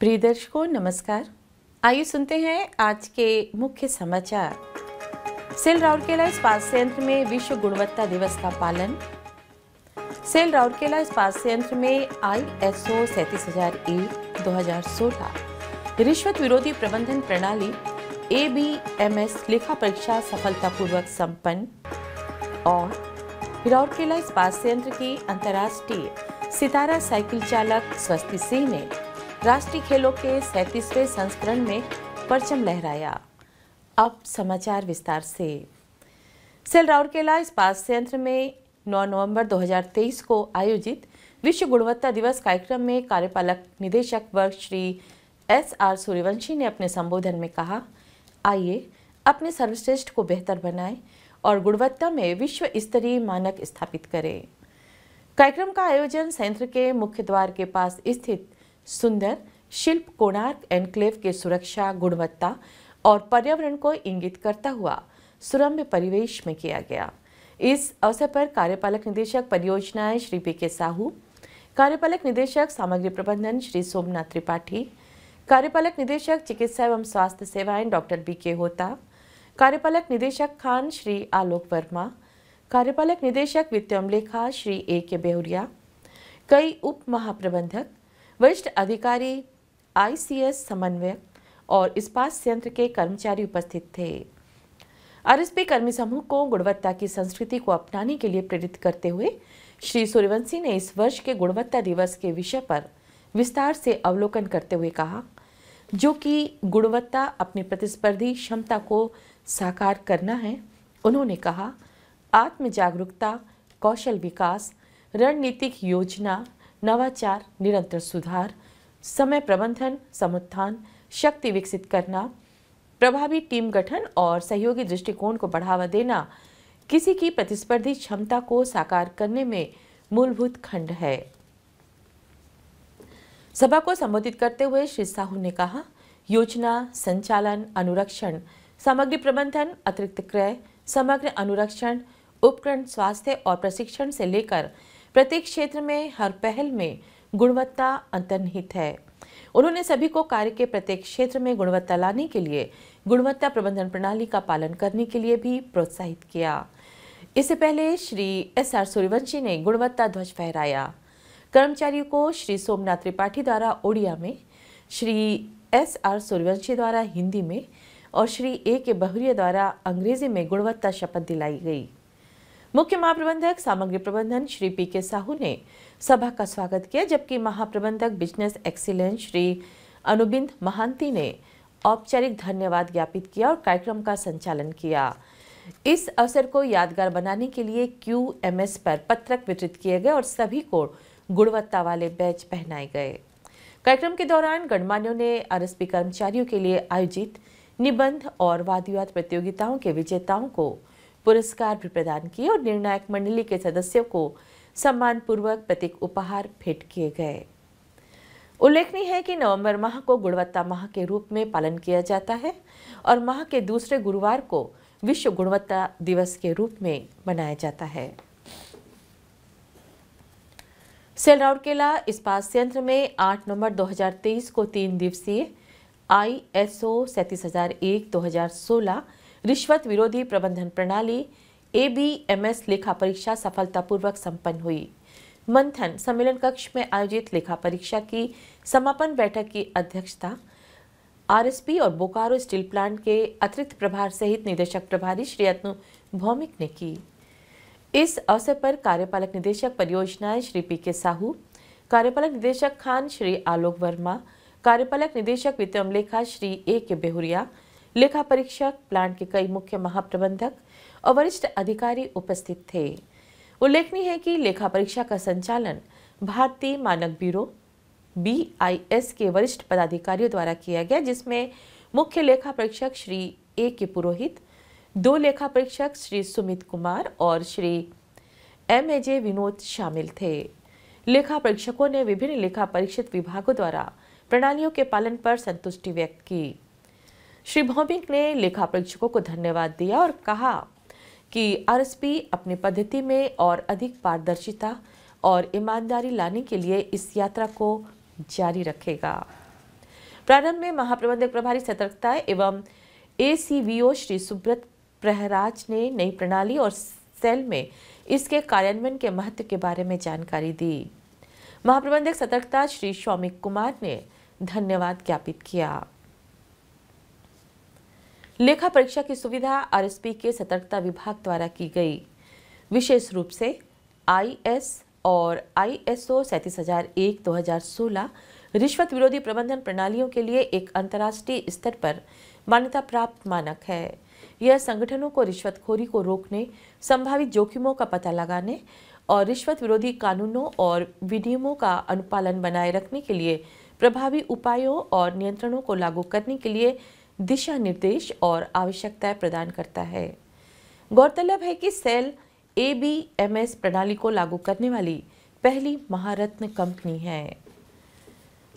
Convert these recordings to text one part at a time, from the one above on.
प्रिय दर्शकों नमस्कार आइए सुनते हैं आज के मुख्य समाचार सेल राउरकेला इस्पात संयंत्र में विश्व गुणवत्ता दिवस का पालन सेल राउरकेला इस्पात संयंत्र में आई एस ओ सैतीस हजार एक दो हजार सोलह रिश्वत विरोधी प्रबंधन प्रणाली ए बी एम एस लेखा परीक्षा सफलतापूर्वक संपन्न और राउरकेला इस्पात संयंत्र की अंतर्राष्ट्रीय सितारा साइकिल चालक स्वस्ति सिंह ने राष्ट्रीय खेलों के सैंतीसवें संस्करण में परचम लहराया अब समाचार विस्तार से सेल राउरकेला इस्पात संयंत्र में 9 नवंबर 2023 को आयोजित विश्व गुणवत्ता दिवस कार्यक्रम में कार्यपालक निदेशक वर्ग श्री एस आर सूर्यवंशी ने अपने संबोधन में कहा आइए अपने सर्वश्रेष्ठ को बेहतर बनाएं और गुणवत्ता में विश्व स्तरीय मानक स्थापित करें कार्यक्रम का आयोजन संयंत्र के मुख्य द्वार के पास स्थित सुंदर शिल्प कोणार्क एनक्लेव के सुरक्षा गुणवत्ता और पर्यावरण को इंगित करता हुआ सुरम्य परिवेश में किया गया इस अवसर पर कार्यपालक निदेशक परियोजनाएं श्री पी के साहू कार्यपालक निदेशक सामग्री प्रबंधन श्री सोमनाथ त्रिपाठी कार्यपालक निदेशक चिकित्सा एवं स्वास्थ्य सेवाएं डॉक्टर बी के होता कार्यपालक निदेशक खान श्री आलोक वर्मा कार्यपालक निदेशक वित्त अमलेखा श्री ए के बेहरिया कई उप महाप्रबंधक वरिष्ठ अधिकारी आईसीएस समन्वयक और इस्पात संयंत्र के कर्मचारी उपस्थित थे आरएसपी कर्मी समूह को गुणवत्ता की संस्कृति को अपनाने के लिए प्रेरित करते हुए श्री सूर्यवंशी ने इस वर्ष के गुणवत्ता दिवस के विषय पर विस्तार से अवलोकन करते हुए कहा जो कि गुणवत्ता अपनी प्रतिस्पर्धी क्षमता को साकार करना है उन्होंने कहा आत्म जागरूकता कौशल विकास रणनीतिक योजना नवाचार निरंतर सुधार समय प्रबंधन समुत्थान शक्ति विकसित करना प्रभावी टीम गठन और सहयोगी दृष्टिकोण को बढ़ावा देना किसी की प्रतिस्पर्धी क्षमता को साकार करने में मूलभूत खंड है सभा को संबोधित करते हुए श्री साहू ने कहा योजना संचालन अनुरक्षण सामग्री प्रबंधन अतिरिक्त क्रय समग्र अनुरक्षण उपकरण स्वास्थ्य और प्रशिक्षण से लेकर प्रत्येक क्षेत्र में हर पहल में गुणवत्ता अंतर्निहित है उन्होंने सभी को कार्य के प्रत्येक क्षेत्र में गुणवत्ता लाने के लिए गुणवत्ता प्रबंधन प्रणाली का पालन करने के लिए भी प्रोत्साहित किया इससे पहले श्री एस आर सूर्यवंशी ने गुणवत्ता ध्वज फहराया कर्मचारियों को श्री सोमनाथ त्रिपाठी द्वारा ओडिया में श्री एस आर सूर्यवंशी द्वारा हिंदी में और श्री ए के बहुरिया द्वारा अंग्रेजी में गुणवत्ता शपथ दिलाई गई मुख्य महाप्रबंधक सामग्री प्रबंधन श्री पी के साहू ने सभा का स्वागत किया जबकि महाप्रबंधक बिजनेस एक्सीलेंस श्री अनुबिंद महांती ने औपचारिक धन्यवाद ज्ञापित किया और कार्यक्रम का संचालन किया इस अवसर को यादगार बनाने के लिए क्यू एम एस पर पत्रक वितरित किए गए और सभी को गुणवत्ता वाले बैच पहनाए गए कार्यक्रम के दौरान गणमान्यों ने आरएसपी कर्मचारियों के लिए आयोजित निबंध और वाद विवाद प्रतियोगिताओं के विजेताओं को पुरस्कार भी प्रदान किए और निर्णायक मंडली के सदस्यों को सम्मानपूर्वक प्रतीक उपहार भेंट किए गए उल्लेखनीय है कि नवंबर माह को गुणवत्ता माह के रूप में पालन किया जाता है और माह के दूसरे गुरुवार को विश्व गुणवत्ता दिवस के रूप में मनाया जाता है सेल राउरकेला इस्पात संयंत्र में 8 नवंबर 2023 को तीन दिवसीय आई एस ओ सैंतीस हजार एक दो हजार सोलह रिश्वत विरोधी प्रबंधन प्रणाली एबीएमएस लेखा परीक्षा सफलतापूर्वक संपन्न हुई मंथन सम्मेलन कक्ष में आयोजित लेखा परीक्षा की समापन बैठक की अध्यक्षता आरएसपी और बोकारो स्टील प्लांट के अतिरिक्त प्रभार सहित निदेशक प्रभारी श्री अतनु भौमिक ने की इस अवसर पर कार्यपालक निदेशक परियोजनाएं श्री पी के साहू कार्यपालक निदेशक खान श्री आलोक वर्मा कार्यपालक निदेशक वित्त अमलेखा श्री ए के बेहुरिया लेखा परीक्षक प्लांट के कई मुख्य महाप्रबंधक और वरिष्ठ अधिकारी उपस्थित थे उल्लेखनीय है कि लेखा परीक्षा का संचालन भारतीय मानक ब्यूरो बी के वरिष्ठ पदाधिकारियों द्वारा किया गया जिसमें मुख्य लेखा परीक्षक श्री ए के पुरोहित दो लेखा परीक्षक श्री सुमित कुमार और श्री एम एजे विनोद शामिल थे लेखा परीक्षकों ने विभिन्न लेखा परीक्षित विभागों द्वारा प्रणालियों के पालन पर संतुष्टि व्यक्त की श्री भौमिक ने लेखा परीक्षकों को धन्यवाद दिया और कहा कि आरएसपी अपनी पद्धति में और अधिक पारदर्शिता और ईमानदारी लाने के लिए इस यात्रा को जारी रखेगा प्रारंभ में महाप्रबंधक प्रभारी सतर्कता एवं एसीवीओ श्री सुब्रत प्रहराज ने नई प्रणाली और सेल में इसके कार्यान्वयन के महत्व के बारे में जानकारी दी महाप्रबंधक सतर्कता श्री शौमिक कुमार ने धन्यवाद ज्ञापित किया लेखा परीक्षा की सुविधा आरएसपी के सतर्कता विभाग द्वारा की गई विशेष रूप से आईएस और आईएसओ 37001-2016 रिश्वत विरोधी प्रबंधन प्रणालियों के लिए एक अंतर्राष्ट्रीय स्तर पर मान्यता प्राप्त मानक है यह संगठनों को रिश्वतखोरी को रोकने संभावित जोखिमों का पता लगाने और रिश्वत विरोधी कानूनों और विनियमों का अनुपालन बनाए रखने के लिए प्रभावी उपायों और नियंत्रणों को लागू करने के लिए दिशा निर्देश और आवश्यकताएं प्रदान करता है गौरतलब है कि SAIL A B M S प्रणाली को लागू करने वाली पहली महारत्न कंपनी है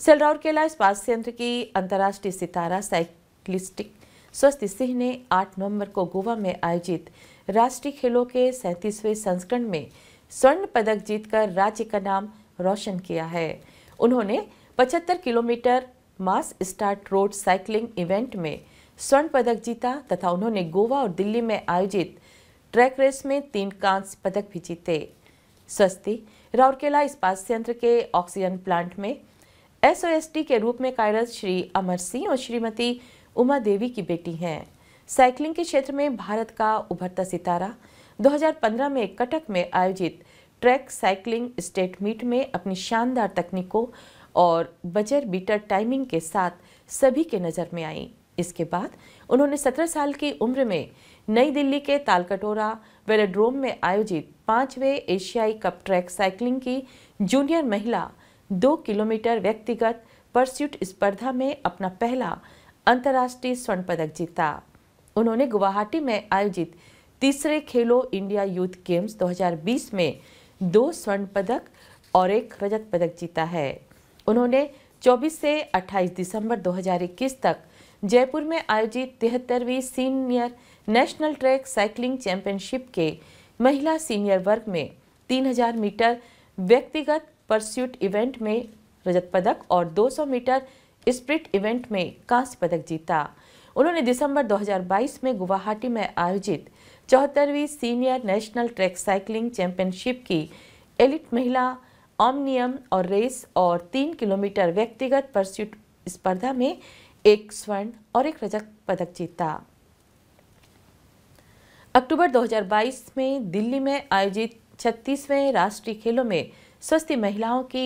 सेल राउरकेला इस्पात संयंत्र की अंतर्राष्ट्रीय सितारा साइक्लिस्टिक स्वस्ति सिंह ने 8 नवंबर को गोवा में आयोजित राष्ट्रीय खेलों के सैंतीसवें संस्करण में स्वर्ण पदक जीतकर राज्य का नाम रोशन किया है उन्होंने 75 kilometre mass start road cycling event में स्वर्ण पदक जीता तथा उन्होंने गोवा और दिल्ली में आयोजित ट्रैक रेस में तीन कांस्य पदक भी जीते स्वस्ति राउरकेला इस्पात संयंत्र के ऑक्सीजन प्लांट में एसओएसटी के रूप में कार्यरत श्री अमर सिंह और श्रीमती उमा देवी की बेटी हैं साइकिलिंग के क्षेत्र में भारत का उभरता सितारा 2015 में कटक में आयोजित ट्रैक साइकिलिंग स्टेट मीट में अपनी शानदार तकनीकों और बजर बीटर टाइमिंग के साथ सभी के नज़र में आई इसके बाद उन्होंने 17 साल की उम्र में नई दिल्ली के तालकटोरा वेलोड्रोम में आयोजित पाँचवें एशियाई कप ट्रैक साइकिलिंग की जूनियर महिला दो किलोमीटर व्यक्तिगत परस्यूट स्पर्धा में अपना पहला अंतर्राष्ट्रीय स्वर्ण पदक जीता उन्होंने गुवाहाटी में आयोजित तीसरे खेलो इंडिया यूथ गेम्स 2020 में दो स्वर्ण पदक और एक रजत पदक जीता है उन्होंने 24 से 28 दिसंबर 2021 तक जयपुर में आयोजित तिहत्तरवीं senior national track cycling championship के महिला सीनियर वर्ग में 3000 मीटर व्यक्तिगत परस्यूट इवेंट में रजत पदक और 200 मीटर स्प्रिट इवेंट में कांस्य पदक जीता उन्होंने दिसंबर 2022 में गुवाहाटी में आयोजित चौहत्तरवीं senior national track cycling championship की एलिट महिला ऑमनियम और रेस और तीन किलोमीटर व्यक्तिगत परस्यूट स्पर्धा में एक स्वर्ण और एक रजत पदक जीता अक्टूबर 2022 में दिल्ली में आयोजित छत्तीसवें राष्ट्रीय खेलों में स्वस्थ महिलाओं की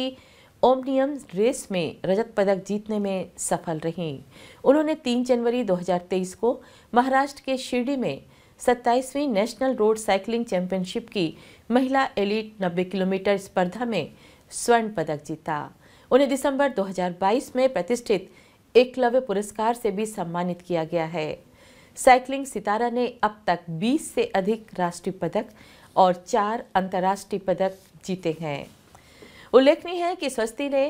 ओमनियम रेस में रजत पदक जीतने में सफल रहीं उन्होंने 3 जनवरी 2023 को महाराष्ट्र के शिरडी में सत्ताईसवीं नेशनल रोड साइकिलिंग चैंपियनशिप की महिला एलिट 90 किलोमीटर स्पर्धा में स्वर्ण पदक जीता उन्हें दिसंबर 2022 में प्रतिष्ठित एकलव्य पुरस्कार से भी सम्मानित किया गया है साइकिलिंग सितारा ने अब तक 20 से अधिक राष्ट्रीय पदक और चार अंतर्राष्ट्रीय पदक जीते हैं उल्लेखनीय है कि स्वस्ति ने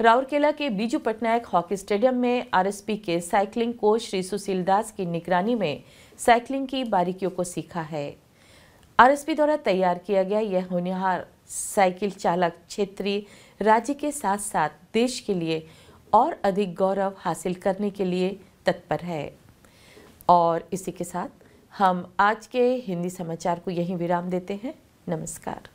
राउरकेला के बीजू पटनायक हॉकी स्टेडियम में आरएसपी के साइकिलिंग कोच श्री सुशील दास की निगरानी में साइकिलिंग की बारीकियों को सीखा है आरएसपी द्वारा तैयार किया गया यह होनिहार साइकिल चालक क्षेत्रीय राज्य के साथ साथ देश के लिए और अधिक गौरव हासिल करने के लिए तत्पर है और इसी के साथ हम आज के हिंदी समाचार को यहीं विराम देते हैं नमस्कार